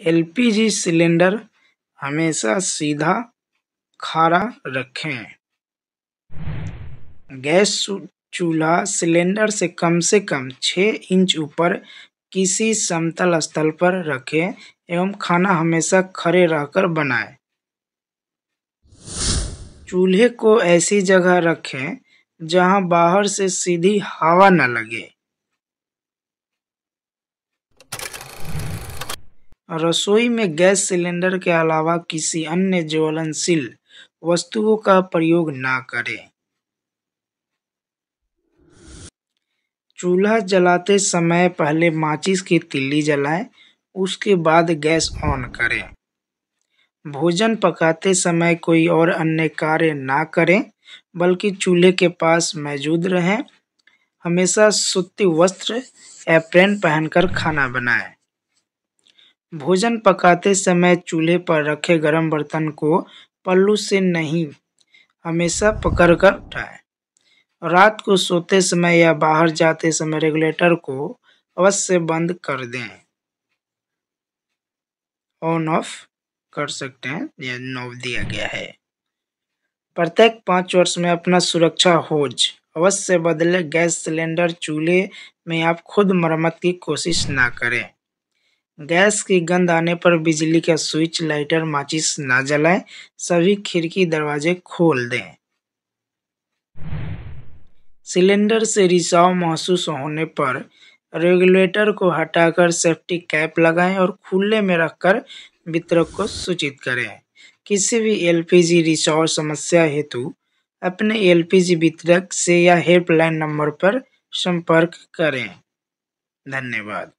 LPG cylinder हमेशा सीधा खारा रखें गैस चूल्हा सिलेंडर से कम से कम छः इंच ऊपर किसी समतल स्थल पर रखें एवं खाना हमेशा खड़े रहकर बनाएं चूल्हे को ऐसी जगह रखें जहां बाहर से सीधी हवा न लगे रसोई में गैस सिलेंडर के अलावा किसी अन्य ज्वलनशील वस्तुओं का प्रयोग न करें चूल्हा जलाते समय पहले माचिस की तिल्ली जलाएं उसके बाद गैस ऑन करें भोजन पकाते समय कोई और अन्य कार्य ना करें बल्कि चूल्हे के पास मौजूद रहें हमेशा सूती वस्त्र एप्रेन पहनकर खाना बनाएं भोजन पकाते समय चूल्हे पर रखे गर्म बर्तन को पल्लू से नहीं हमेशा पकड़ कर उठाएं रात को सोते समय या बाहर जाते समय रेगुलेटर को अवश्य बंद कर दें ऑन ऑफ कर सकते हैं यह नोव दिया गया है प्रत्येक पाँच वर्ष में अपना सुरक्षा होज अवश्य बदले गैस सिलेंडर चूल्हे में आप खुद मरम्मत की कोशिश ना करें गैस की गंध आने पर बिजली का स्विच लाइटर माचिस ना जलाएं सभी खिड़की दरवाजे खोल दें सिलेंडर से रिसाव महसूस होने पर रेगुलेटर को हटाकर सेफ्टी कैप लगाएं और खुले में रखकर वितरक को सूचित करें किसी भी एलपीजी रिसाव समस्या हेतु अपने एलपीजी वितरक से या हेल्पलाइन नंबर पर संपर्क करें धन्यवाद